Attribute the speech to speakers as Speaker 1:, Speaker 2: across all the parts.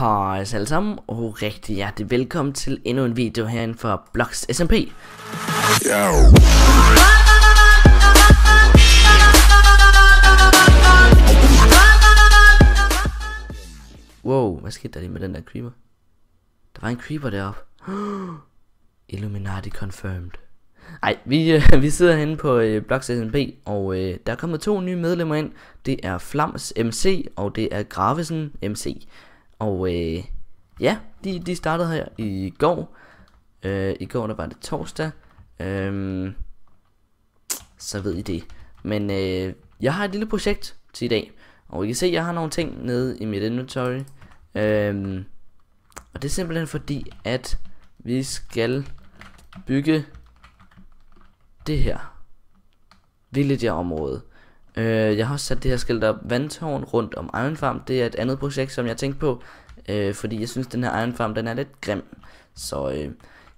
Speaker 1: Hej alle sammen, og rigtig hjertelig velkommen til endnu en video herinde for Blox SMP. Yo. Wow, hvad skete der lige med den der creeper? Der var en creeper deroppe. Illuminati confirmed. Ej, vi, øh, vi sidder henne på øh, Blox SMP, og øh, der er kommet to nye medlemmer ind. Det er Flams MC, og det er Gravesen MC. Og øh, ja, de, de startede her i går. Øh, I går der var det torsdag. Øh, så ved I det. Men øh, jeg har et lille projekt til i dag. Og I kan se, at jeg har nogle ting nede i mit inventory. Øh, og det er simpelthen fordi, at vi skal bygge det her villager-område. Øh, jeg har også sat det her skilt op, vandtårn rundt om Iron Farm. Det er et andet projekt, som jeg tænkte på, øh, fordi jeg synes, den her Iron Farm, den er lidt grim. Så øh,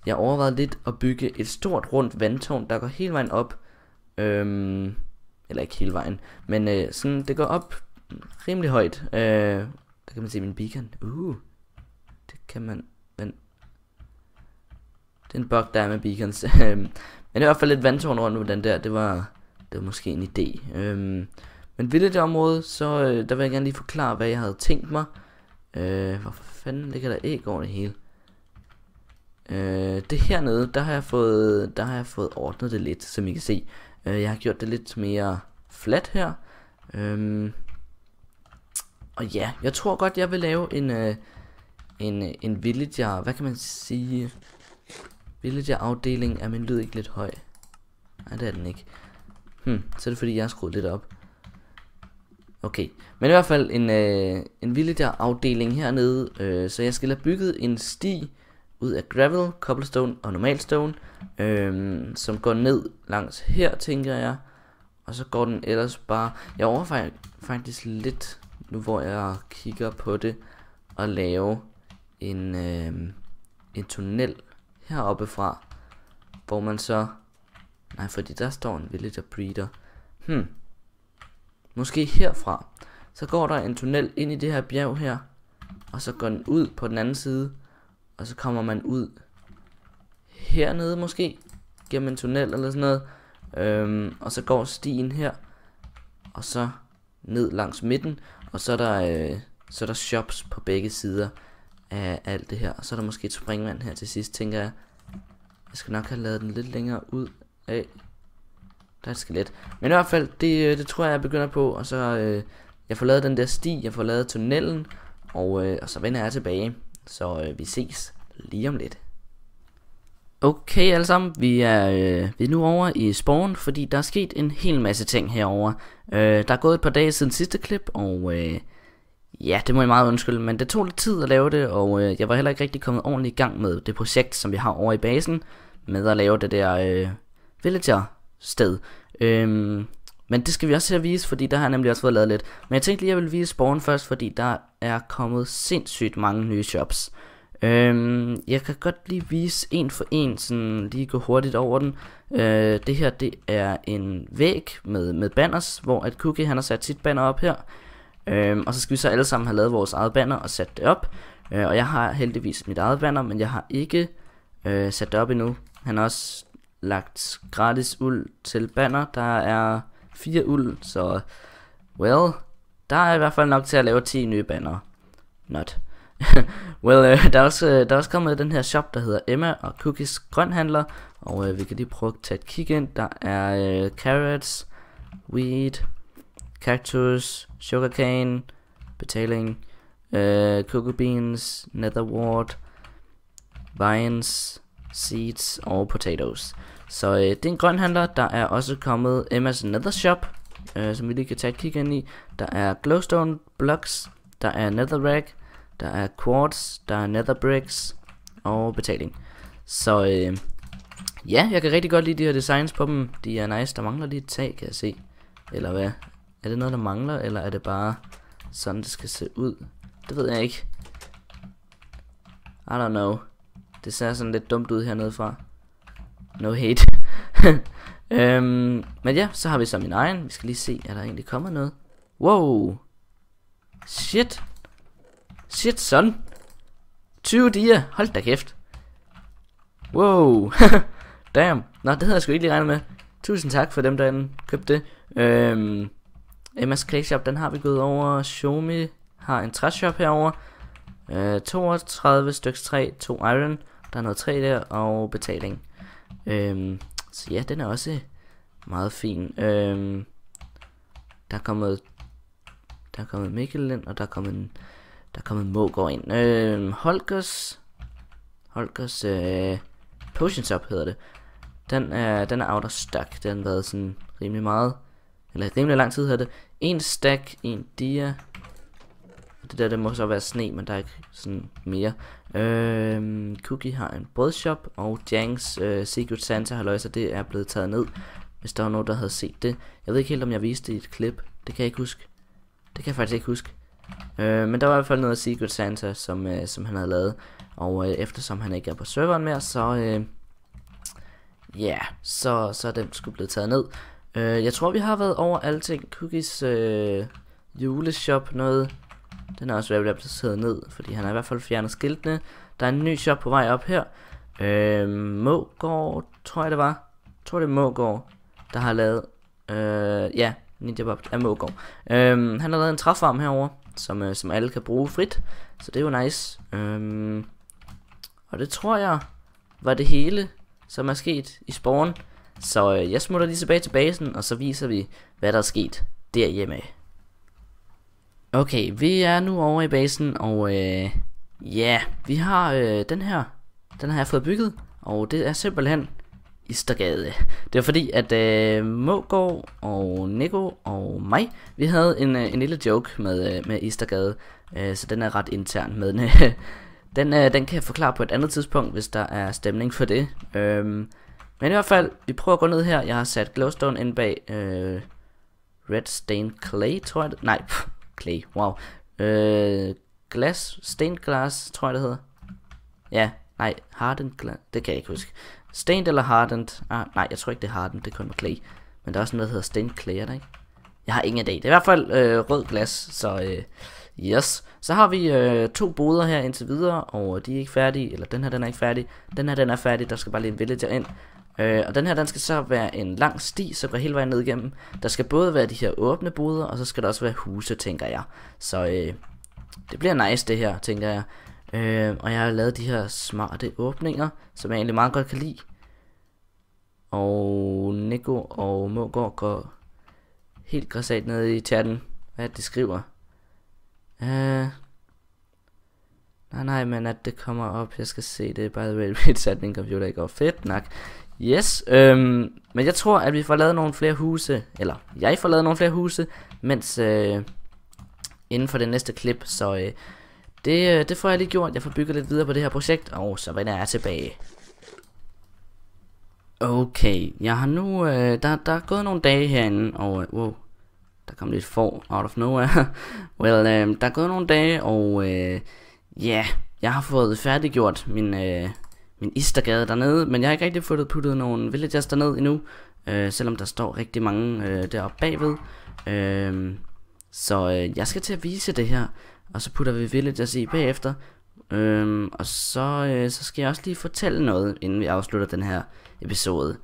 Speaker 1: jeg overvejede lidt at bygge et stort rundt vandtårn, der går hele vejen op. Øh, eller ikke hele vejen, men øh, sådan, det går op rimelig højt. Øh, der kan man se min beacon. Uh, det kan man, men... Det er en bug, der er med beacons. Øhm, men i hvert fald et vandtårn rundt om den der, det var det var måske en idé. Øhm, men ved det område, så øh, der vil jeg gerne lige forklare, hvad jeg havde tænkt mig. Øh, hvor fanden ligger der æg over det hele? Øh, det hernede, der har, jeg fået, der har jeg fået ordnet det lidt, som I kan se. Øh, jeg har gjort det lidt mere flat her. Øhm, og ja, jeg tror godt, jeg vil lave en, øh, en, øh, en villager, hvad kan man sige? Villager afdeling, er min lyd ikke lidt høj? Nej, det er den ikke. Hmm, så er det fordi, jeg har skruet lidt op. Okay, men i hvert fald en, øh, en villager-afdeling hernede, øh, så jeg skal have bygget en sti ud af gravel, cobblestone og normalstone, øh, som går ned langs her, tænker jeg. Og så går den ellers bare... Jeg overfører faktisk lidt, nu hvor jeg kigger på det, at lave en, øh, en tunnel heroppe fra, hvor man så Nej, fordi der står en villager breeder. Hmm. Måske herfra. Så går der en tunnel ind i det her bjerg her. Og så går den ud på den anden side. Og så kommer man ud hernede måske. Gennem en tunnel eller sådan noget. Øhm, og så går stien her. Og så ned langs midten. Og så er der, øh, så er der shops på begge sider af alt det her. Og så er der måske et springvand her til sidst, tænker jeg. Jeg skal nok have lavet den lidt længere ud Øh, der er et skelet. Men i hvert fald, det, øh, det tror jeg, jeg begynder på. Og så, øh, jeg får lavet den der sti, jeg får lavet tunnelen. Og, øh, og så vender jeg tilbage. Så øh, vi ses lige om lidt. Okay alle sammen, vi er, øh, vi er nu over i spawn, fordi der er sket en hel masse ting herover. Øh, der er gået et par dage siden sidste klip, og øh, ja, det må jeg meget undskylde, men det tog lidt tid at lave det, og øh, jeg var heller ikke rigtig kommet ordentligt i gang med det projekt, som vi har over i basen, med at lave det der øh, villager-sted. Øhm, men det skal vi også til at vise, fordi der har jeg nemlig også fået lavet lidt. Men jeg tænkte lige, at jeg ville vise Spawn først, fordi der er kommet sindssygt mange nye shops. Øhm, jeg kan godt lige vise en for en, sådan lige gå hurtigt over den. Øh, det her, det er en væg med, med banners, hvor at Cookie han har sat sit banner op her. Øhm, og så skal vi så alle sammen have lavet vores eget banner og sat det op. Øh, og jeg har heldigvis mit eget banner, men jeg har ikke øh, sat det op endnu. Han har også lagt gratis uld til banner. Der er fire uld, så well, der er i hvert fald nok til at lave 10 nye banner. Not. well, øh, der, er også, øh, der er også kommet den her shop, der hedder Emma og Cookies Grønhandler, og øh, vi kan lige prøve at tage et kig ind. Der er øh, carrots, weed, cactus, sugarcane, betaling, øh, cocoa beans, nether wart, vines, seeds og potatoes. Så øh, det er en grønhandler, der er også kommet Emma's Nether Shop, øh, som vi lige kan tage et kig ind i. Der er glowstone blocks, der er nether der er quartz, der er nether bricks og betaling. Så øh, ja, jeg kan rigtig godt lide de her designs på dem. De er nice. Der mangler lige et tag, kan jeg se. Eller hvad? Er det noget, der mangler, eller er det bare sådan, det skal se ud? Det ved jeg ikke. I don't know. Det ser sådan lidt dumt ud hernede fra. No hate. øhm, men ja, så har vi så min egen. Vi skal lige se, er der egentlig kommet noget? Wow. Shit. Shit, son. 20 dier. Hold da kæft. Wow. Damn. Nå, det havde jeg sgu ikke lige regnet med. Tusind tak for dem, der købte det. Øhm, MS Clay Shop, den har vi gået over. Xiaomi har en træshop herover. Øh, 32 styks 3, 2 iron. Der er noget træ der, og betaling. Øhm, så ja, den er også meget fin. Øhm, der er kommet der er kommet Mikkel ind, og der er kommet, der er kommet Mågaard ind. Øhm, Holgers, Holgers øh, Potions Shop hedder det. Den er, den er out of stack. Den har været sådan rimelig meget, eller rimelig lang tid hedder det. En stack, en dia. Det der, det må så være sne, men der er ikke sådan mere. Øh, Cookie har en brødshop, og Jangs øh, Secret Santa har løjet det er blevet taget ned, hvis der var nogen, der havde set det. Jeg ved ikke helt, om jeg viste det i et klip. Det kan jeg ikke huske. Det kan jeg faktisk ikke huske. Øh, men der var i hvert fald noget Secret Santa, som, øh, som han havde lavet. Og øh, eftersom han ikke er på serveren mere, så... Øh, Ja, yeah, så, så er den skulle blevet taget ned. Øh, jeg tror, vi har været over alting. Cookies øh, juleshop, noget den er også ved at blive placeret ned, fordi han har i hvert fald fjernet skiltene. Der er en ny shop på vej op her. Øh, Mågård, tror jeg det var. Jeg tror det er Mågård, der har lavet... Øh, ja, Ninja Bob er Mågård. Øh, han har lavet en træfarm herover, som, øh, som alle kan bruge frit. Så det er jo nice. Øh, og det tror jeg var det hele, som er sket i spawn. Så øh, jeg smutter lige tilbage til basen, og så viser vi, hvad der er sket derhjemme. Okay, vi er nu over i basen, og øh, ja, vi har øh, den her. Den har jeg fået bygget, og det er simpelthen Istergade. Det var fordi, at øh, Mågård og Nico og mig, vi havde en, øh, en lille joke med, øh, med Istergade, øh, så den er ret intern, men øh, den, øh, den kan jeg forklare på et andet tidspunkt, hvis der er stemning for det. Øh, men i hvert fald, vi prøver at gå ned her. Jeg har sat glowstone ind bag øh, redstone clay, tror jeg det. Nej, pff, Clay, wow. Øh, glas, stained glass, tror jeg det hedder. Ja, nej, hardened glass, det kan jeg ikke huske. Stained eller hardened? Ah, nej, jeg tror ikke det er hardened, det er kun clay. Men der er også noget, der hedder stained clay, er der ikke? Jeg har ingen idé. Det er i hvert fald øh, rød glas, så øh, yes. Så har vi øh, to boder her indtil videre, og de er ikke færdige, eller den her den er ikke færdig. Den her den er færdig, der skal bare lige en villager ind. Øh, og den her, den skal så være en lang sti, så går hele vejen ned igennem. Der skal både være de her åbne boder, og så skal der også være huse, tænker jeg. Så øh, det bliver nice det her, tænker jeg. Øh, og jeg har lavet de her smarte åbninger, som jeg egentlig meget godt kan lide. Og Nico og Mågård går helt græssat ned i chatten. Hvad det, de skriver? Øh, Nej, nej, men at det kommer op, jeg skal se det, by the way, mit sætning computer ikke går fedt nok. Yes, øhm, men jeg tror, at vi får lavet nogle flere huse, eller jeg får lavet nogle flere huse, mens øh, inden for det næste klip, så øh, det, øh, det får jeg lige gjort. Jeg får bygget lidt videre på det her projekt, og så vender jeg tilbage. Okay, jeg har nu, øh, der, der er gået nogle dage herinde, og øh, wow, der kom lidt for out of nowhere. well, øh, der er gået nogle dage, og øh, ja, yeah, jeg har fået færdiggjort min... Øh, min Istergade dernede, men jeg har ikke rigtig fået puttet nogen villagers dernede endnu, øh, selvom der står rigtig mange øh, deroppe bagved. Øh, så øh, jeg skal til at vise det her, og så putter vi villagers i bagefter, øh, og så, øh, så skal jeg også lige fortælle noget, inden vi afslutter den her episode.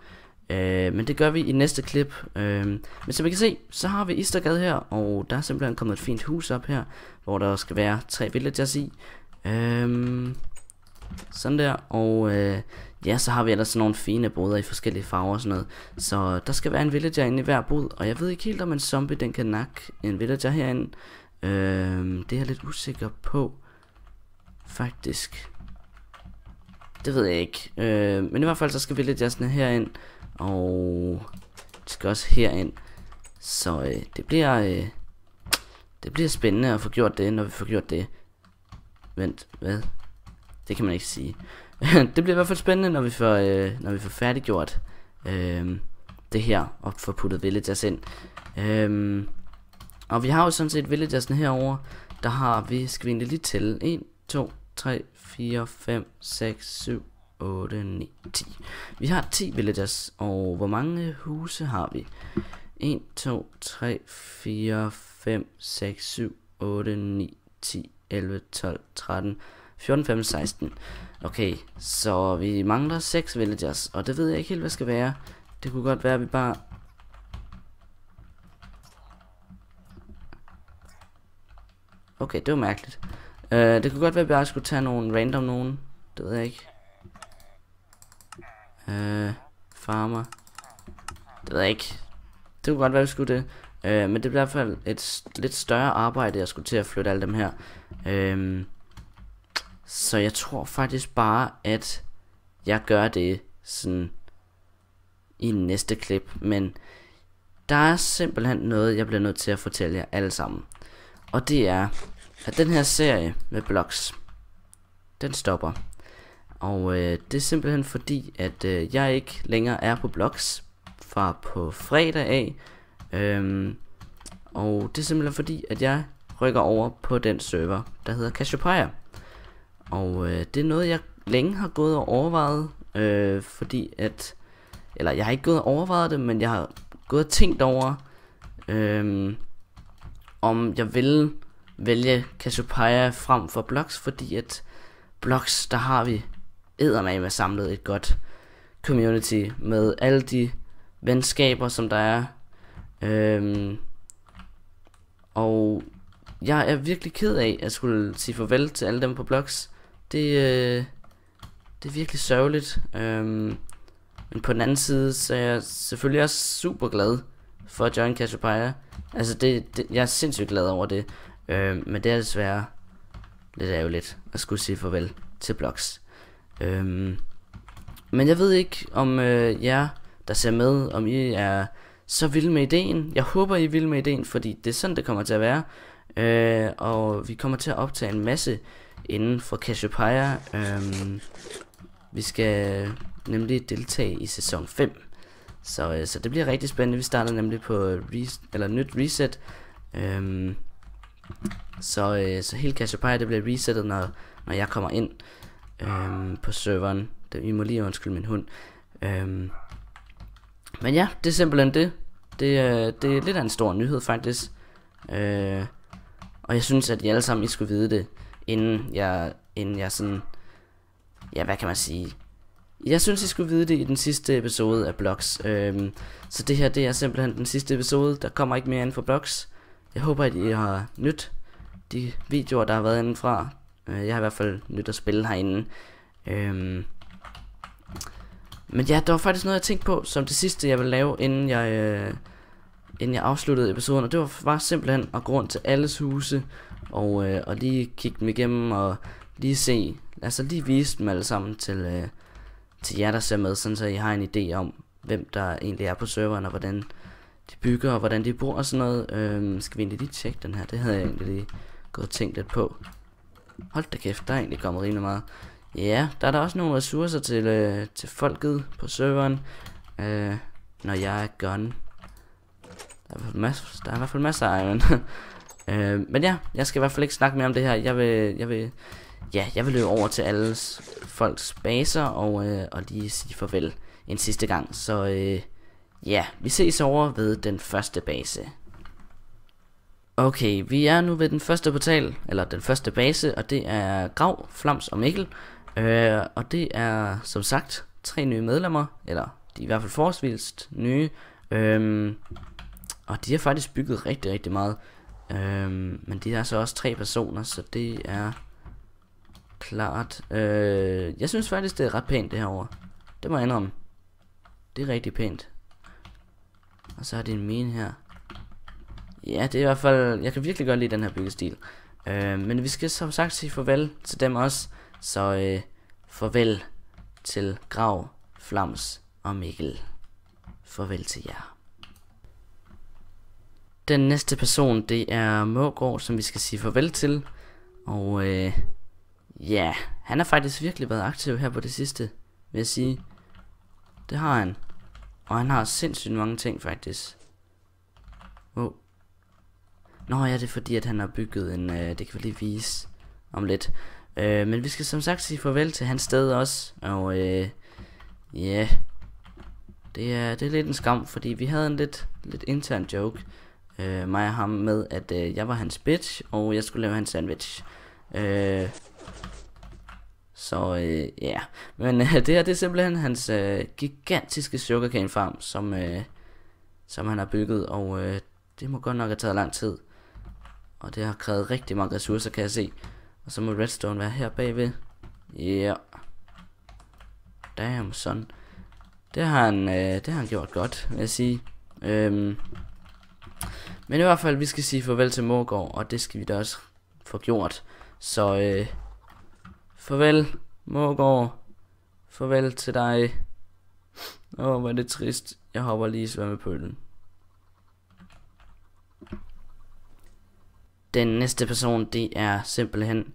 Speaker 1: Øh, men det gør vi i næste klip. Øh, men som I kan se, så har vi Istergade her, og der er simpelthen kommet et fint hus op her, hvor der skal være tre villagers i. Øh, sådan der, og øh, ja, så har vi ellers sådan nogle fine boder i forskellige farver og sådan noget. Så øh, der skal være en villager inde i hver bod, og jeg ved ikke helt om en zombie den kan nakke en villager herinde. Øh, det er jeg lidt usikker på, faktisk. Det ved jeg ikke. Øh, men i hvert fald så skal villagersne herind, og de skal også herind. Så øh, det bliver... Øh, det bliver spændende at få gjort det, når vi får gjort det. Vent, hvad? Det kan man ikke sige. det bliver i hvert fald spændende, når vi får, øh, når vi får færdiggjort øh, det her, og får puttet villagers ind. Øh, og vi har jo sådan set villagersne herover. Der har vi, skal vi egentlig lige tælle, 1, 2, 3, 4, 5, 6, 7, 8, 9, 10. Vi har 10 villagers, og hvor mange huse har vi? 1, 2, 3, 4, 5, 6, 7, 8, 9, 10, 11, 12, 13, 14, 15, 16. Okay, så vi mangler 6 villagers, og det ved jeg ikke helt, hvad skal være. Det kunne godt være, at vi bare... Okay, det var mærkeligt. Uh, det kunne godt være, at vi bare skulle tage nogle random nogen. Det ved jeg ikke. Uh, farmer. Det ved jeg ikke. Det kunne godt være, at vi skulle det. Uh, men det bliver i hvert fald et lidt større arbejde, jeg skulle til at flytte alle dem her. Uh, så jeg tror faktisk bare, at jeg gør det sådan i næste klip. Men der er simpelthen noget, jeg bliver nødt til at fortælle jer alle sammen. Og det er, at den her serie med blogs, den stopper. Og øh, det er simpelthen fordi, at øh, jeg ikke længere er på blogs fra på fredag af. Øhm, og det er simpelthen fordi, at jeg rykker over på den server, der hedder Cassiopeia. Og øh, det er noget, jeg længe har gået og overvejet, øh, fordi at, eller jeg har ikke gået og overvejet det, men jeg har gået og tænkt over, øh, om jeg vil vælge Cassiopeia frem for Blocks, fordi at Blocks, der har vi eddermame samlet et godt community med alle de venskaber, som der er. Øhm, og jeg er virkelig ked af at skulle sige farvel til alle dem på Blocks det, øh, det er virkelig sørgeligt. Øhm, men på den anden side, så er jeg selvfølgelig også super glad for John Cassiopeia. Altså, det, det, jeg er sindssygt glad over det. Øhm, men det er desværre lidt ærgerligt at skulle sige farvel til Blox. Øhm, men jeg ved ikke, om øh, jer, der ser med, om I er så vilde med ideen. Jeg håber, I er vilde med ideen, fordi det er sådan, det kommer til at være. Øh, og vi kommer til at optage en masse inden for Cassiopeia. Øhm, vi skal nemlig deltage i sæson 5. Så, øh, så det bliver rigtig spændende. Vi starter nemlig på øh, res eller nyt reset. Øhm, så, øh, så hele Cassiopeia det bliver resettet, når, når jeg kommer ind øhm, på serveren. Det, I må lige undskylde min hund. Øhm, men ja, det er simpelthen det. Det, øh, det er lidt af en stor nyhed faktisk. Øh, og jeg synes, at I alle sammen I skulle vide det inden jeg, inden jeg sådan, ja, hvad kan man sige? Jeg synes, I skulle vide det i den sidste episode af Blocks. Øhm, så det her, det er simpelthen den sidste episode. Der kommer ikke mere ind for Blocks. Jeg håber, at I har nyt de videoer, der har været indenfra. Øh, jeg har i hvert fald nyt at spille herinde. Øhm, men ja, der var faktisk noget, jeg tænkte på, som det sidste, jeg vil lave, inden jeg... Øh, inden jeg afsluttede episoden, og det var, bare simpelthen at gå rundt til alles huse, og, øh, og lige kigge dem igennem, og lige se, altså lige vise dem alle sammen til, øh, til jer, der ser med, sådan så I har en idé om, hvem der egentlig er på serveren, og hvordan de bygger, og hvordan de bor og sådan noget. Øh, skal vi egentlig lige tjekke den her? Det havde jeg egentlig lige gået og tænkt lidt på. Hold da kæft, der er egentlig kommet rimelig meget. Ja, der er der også nogle ressourcer til, øh, til folket på serveren, øh, når jeg er gone. Der er i hvert fald masser, der er i hvert fald masser af iron. øh, men ja, jeg skal i hvert fald ikke snakke mere om det her. Jeg vil, jeg vil, ja, jeg vil løbe over til alle folks baser og, øh, og lige sige farvel en sidste gang. Så øh, ja, vi ses over ved den første base. Okay, vi er nu ved den første portal, eller den første base, og det er Grav, Flams og Mikkel. Øh, og det er som sagt tre nye medlemmer, eller de er i hvert fald forholdsvis nye. Øh, og de har faktisk bygget rigtig, rigtig meget. Øhm, men det er så også tre personer, så det er klart. Øh, jeg synes faktisk, det er ret pænt det herovre. Det må jeg indrømme. Det er rigtig pænt. Og så har det en mine her. Ja, det er i hvert fald... Jeg kan virkelig godt lide den her byggestil. Øh, men vi skal som sagt sige farvel til dem også. Så øh, farvel til Grav, Flams og Mikkel. Farvel til jer. Den næste person, det er Mågård, som vi skal sige farvel til. Og øh, ja, han har faktisk virkelig været aktiv her på det sidste, vil jeg sige. Det har han. Og han har sindssygt mange ting faktisk. Wow. Nå ja, det er fordi, at han har bygget en, øh, det kan vi lige vise om lidt. Øh, men vi skal som sagt sige farvel til hans sted også. Og øh, ja, yeah. det, er, det er lidt en skam, fordi vi havde en lidt, lidt intern joke øh, mig og ham med, at øh, jeg var hans bitch, og jeg skulle lave hans sandwich. Øh, så øh, ja, yeah. men øh, det her det er simpelthen hans øh, gigantiske sugarcane farm, som, øh, som han har bygget, og øh, det må godt nok have taget lang tid. Og det har krævet rigtig mange ressourcer, kan jeg se. Og så må redstone være her bagved. Ja. Yeah. Damn, sådan. Det har han, øh, det har han gjort godt, vil jeg sige. Øhm, men i hvert fald, vi skal sige farvel til Morgård, og det skal vi da også få gjort. Så øh, farvel Morgård. farvel til dig. Åh, oh, hvor er det trist. Jeg hopper lige i svømmepølen. Den næste person, det er simpelthen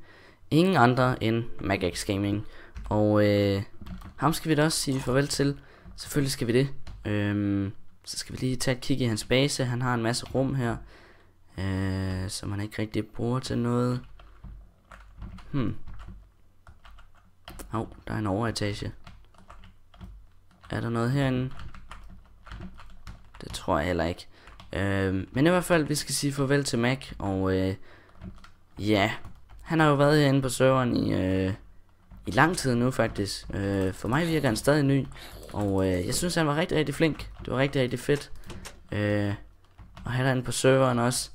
Speaker 1: ingen andre end Magax Gaming. Og øh, ham skal vi da også sige farvel til. Selvfølgelig skal vi det. Øh, så skal vi lige tage et kig i hans base. Han har en masse rum her, øh, som han ikke rigtig bruger til noget. Hmm. Hov, oh, der er en overetage. Er der noget herinde? Det tror jeg heller ikke. Øh, men i hvert fald, vi skal sige farvel til Mac, og øh, ja, han har jo været herinde på serveren i, øh, i lang tid nu faktisk. Øh, for mig virker han stadig ny, og øh, jeg synes, han var rigtig, rigtig flink. Det var rigtig, rigtig fedt. Øh, og han er på serveren også.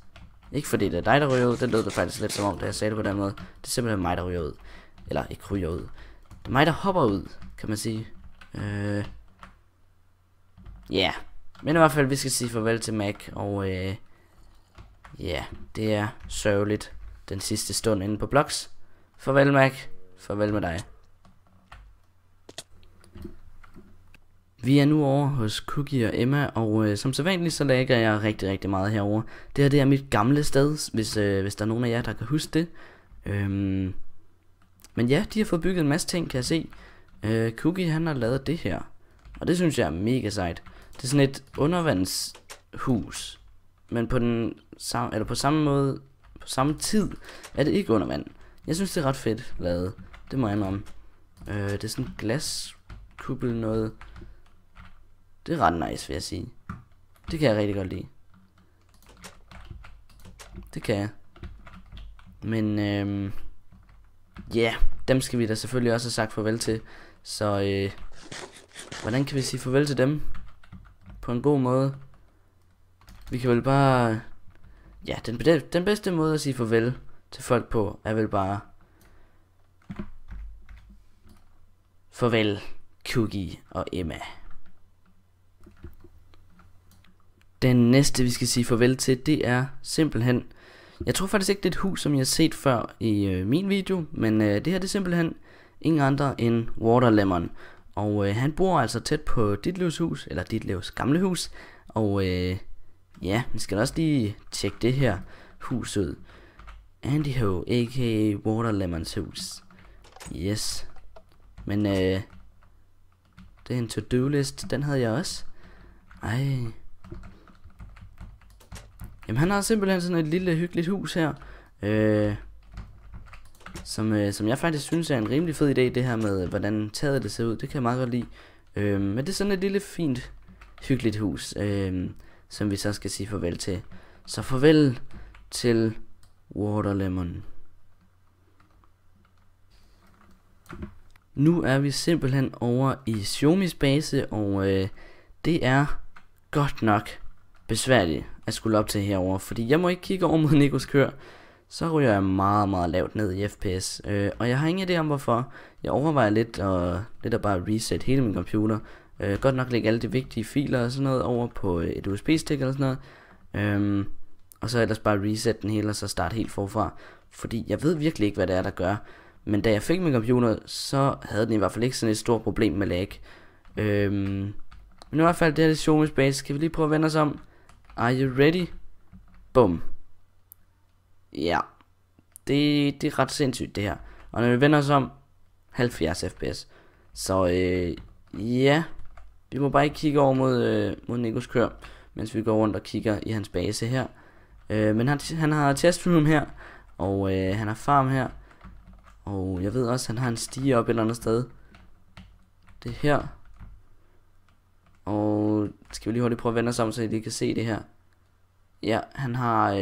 Speaker 1: Ikke fordi det er dig, der ryger ud. Det lød det faktisk lidt som om, da jeg sagde det på den måde. Det er simpelthen mig, der ryger ud. Eller ikke ryger ud. Det er mig, der hopper ud, kan man sige. Øh, Ja, yeah. men i hvert fald, vi skal sige farvel til Mac, og øh, ja, yeah, det er sørgeligt den sidste stund inde på Blox. Farvel Mac, farvel med dig. Vi er nu over hos Cookie og Emma, og øh, som sædvanligt så lægger jeg rigtig, rigtig meget herover. Det her det er mit gamle sted, hvis, øh, hvis der er nogen af jer, der kan huske det. Øhm, men ja, de har fået bygget en masse ting, kan jeg se. Øh, Cookie han har lavet det her, og det synes jeg er mega sejt. Det er sådan et undervandshus, men på, den, sam, eller på samme måde, på samme tid, er det ikke undervand. Jeg synes, det er ret fedt lavet. Det må jeg om. Øh, det er sådan en glaskubbel noget. Det er ret nice, vil jeg sige. Det kan jeg rigtig godt lide. Det kan jeg. Men øhm, ja, yeah, dem skal vi da selvfølgelig også have sagt farvel til. Så øh, hvordan kan vi sige farvel til dem? På en god måde. Vi kan vel bare... Ja, den, den bedste måde at sige farvel til folk på, er vel bare... Farvel, Cookie og Emma. Den næste, vi skal sige farvel til, det er simpelthen... Jeg tror faktisk ikke, det er et hus, som jeg har set før i øh, min video, men øh, det her det er simpelthen ingen andre end Waterlemon. Og øh, han bor altså tæt på dit livs hus, eller dit livs gamle hus. Og øh, ja, vi skal også lige tjekke det her hus ud. Andy Ho, a.k.a. Waterlemons hus. Yes. Men øh, det er en to-do list, den havde jeg også. Ej, Jamen han har simpelthen sådan et lille hyggeligt hus her. Øh, som, øh, som jeg faktisk synes er en rimelig fed idé, det her med, hvordan taget det ser ud. Det kan jeg meget godt lide. Øh, men det er sådan et lille, fint, hyggeligt hus, øh, som vi så skal sige farvel til. Så farvel til Waterlemon. Nu er vi simpelthen over i Xiaomi's base, og øh, det er godt nok besværligt at skulle op til herover, fordi jeg må ikke kigge over mod Nikos kør, så ryger jeg meget, meget lavt ned i FPS. Øh, og jeg har ingen idé om hvorfor. Jeg overvejer lidt, at, lidt at bare reset hele min computer. Øh, godt nok lægge alle de vigtige filer og sådan noget over på øh, et USB-stik eller sådan noget. Øhm, og så ellers bare reset den hele og så starte helt forfra. Fordi jeg ved virkelig ikke, hvad det er, der gør. Men da jeg fik min computer, så havde den i hvert fald ikke sådan et stort problem med lag. Øhm, men i hvert fald, det her det er Xiaomi Space. Kan vi lige prøve at vende os om? Are you ready? Bum. Ja. Det, det er ret sindssygt det her. Og når vi vender os om 70 fps. Så øh, ja. Vi må bare ikke kigge over mod, øh, mod Nikos kør. Mens vi går rundt og kigger i hans base her. Øh, men han, han har testruum her. Og øh, han har farm her. Og jeg ved også, at han har en stige op et eller andet sted. Det her. Og skal vi lige hurtigt prøve at vende os om, så I kan se det her. Ja, han har øh,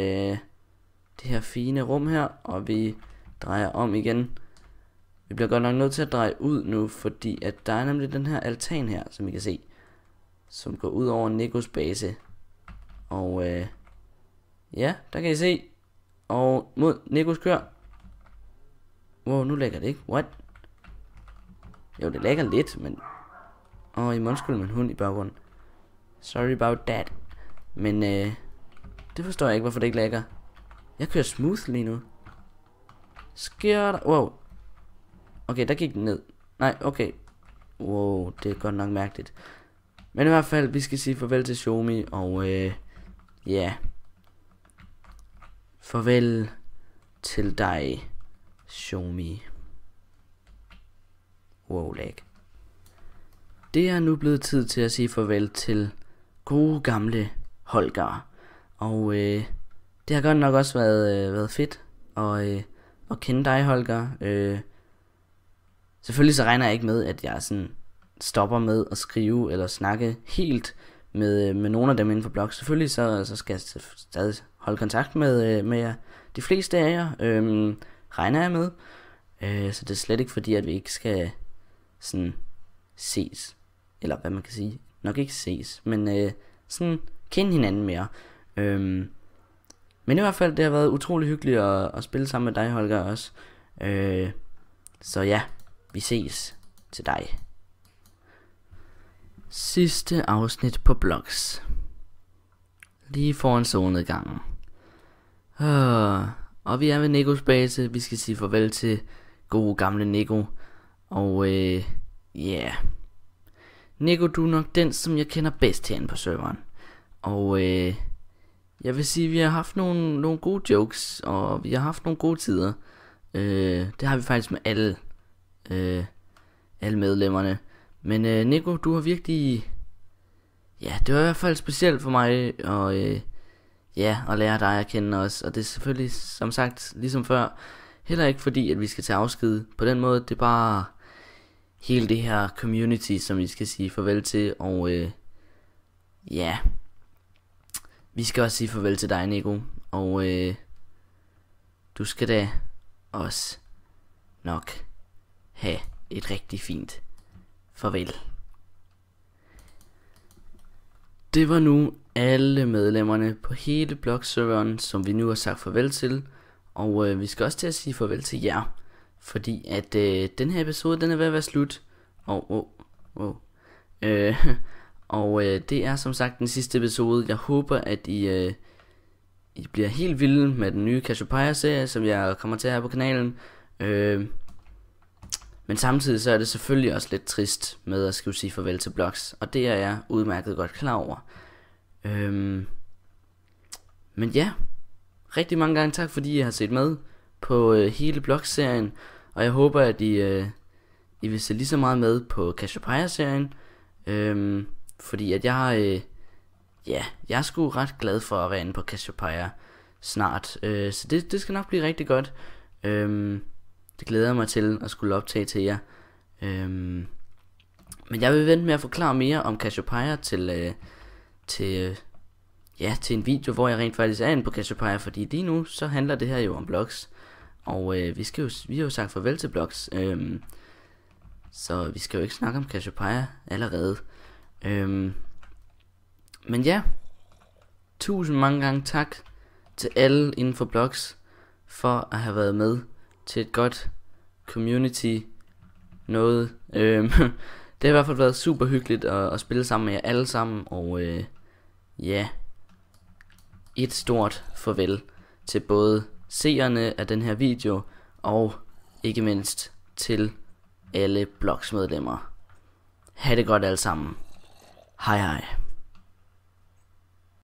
Speaker 1: det her fine rum her, og vi drejer om igen. Vi bliver godt nok nødt til at dreje ud nu, fordi at der er nemlig den her altan her, som I kan se, som går ud over Nikos base. Og øh, ja, der kan I se. Og mod Nikos kør. Wow, nu lægger det ikke. What? Jo, det lægger lidt, men og i målskole med en hund i baggrunden. Sorry about that. Men øh, det forstår jeg ikke, hvorfor det ikke lægger. Jeg kører smooth lige nu. Sker der? Wow. Okay, der gik den ned. Nej, okay. Wow, det er godt nok mærkeligt. Men i hvert fald, vi skal sige farvel til Xiaomi, og øh, ja. Yeah. Farvel til dig, Xiaomi. Wow, lag. Det er nu blevet tid til at sige farvel til gode gamle Holger. Og øh, det har godt nok også været, øh, været fedt at, øh, at kende dig, Holger. Øh, selvfølgelig så regner jeg ikke med, at jeg sådan stopper med at skrive eller snakke helt med, øh, med nogle af dem inden for blog. Selvfølgelig så, så skal jeg stadig holde kontakt med, øh, med jer. De fleste af jer øh, regner jeg med. Øh, så det er slet ikke fordi, at vi ikke skal sådan ses eller hvad man kan sige, nok ikke ses, men øh, sådan kende hinanden mere. Øhm, men i hvert fald, det har været utrolig hyggeligt at, at spille sammen med dig, Holger, også. Øh, så ja, vi ses til dig. Sidste afsnit på Blogs. Lige foran solnedgangen. Øh, og vi er ved Nikos base. Vi skal sige farvel til gode gamle Nico. Og øh, ja... Yeah. Nico, du er nok den, som jeg kender bedst herinde på serveren. Og øh, jeg vil sige, at vi har haft nogle, nogle gode jokes, og vi har haft nogle gode tider. Øh, det har vi faktisk med alle, øh, alle medlemmerne. Men øh, Nico, du har virkelig... Ja, det var i hvert fald specielt for mig og, øh, ja, at lære dig at kende os. Og det er selvfølgelig, som sagt, ligesom før, heller ikke fordi, at vi skal tage afsked på den måde. Det er bare hele det her community, som vi skal sige farvel til, og øh, ja, vi skal også sige farvel til dig, Nico, og øh, du skal da også nok have et rigtig fint farvel. Det var nu alle medlemmerne på hele blogserveren, som vi nu har sagt farvel til, og øh, vi skal også til at sige farvel til jer fordi at øh, den her episode, den er ved at være slut. Og, oh, oh, oh. Øh, og øh, det er som sagt den sidste episode. Jeg håber, at I, øh, I bliver helt vilde med den nye Cassiopeia-serie, som jeg kommer til her på kanalen. Øh, men samtidig så er det selvfølgelig også lidt trist med at skulle sige farvel til Blocks. og det er jeg udmærket godt klar over. Øhm, men ja, rigtig mange gange tak fordi I har set med på øh, hele blogserien. Og jeg håber, at I, øh, I vil se lige så meget med på Cassiopeia-serien. Øhm, fordi at jeg har... Øh, ja, jeg er sgu ret glad for at være inde på Cassiopeia snart. Øh, så det, det skal nok blive rigtig godt. Øhm, det glæder jeg mig til at skulle optage til jer. Øhm, men jeg vil vente med at forklare mere om Cassiopeia til, øh, til, øh, ja, til en video, hvor jeg rent faktisk er inde på Cassiopeia, fordi lige nu så handler det her jo om blogs. Og øh, vi, skal jo, vi har jo sagt farvel til Blocks. øh, så vi skal jo ikke snakke om Cassiopeia allerede. Øh, men ja, tusind mange gange tak til alle inden for Blox for at have været med til et godt community noget. Øhm, det har i hvert fald været super hyggeligt at, at spille sammen med jer alle sammen, og øh, ja, et stort farvel til både seerne af den her video, og ikke mindst til alle blogsmedlemmer. Ha' det godt alle sammen. Hej hej.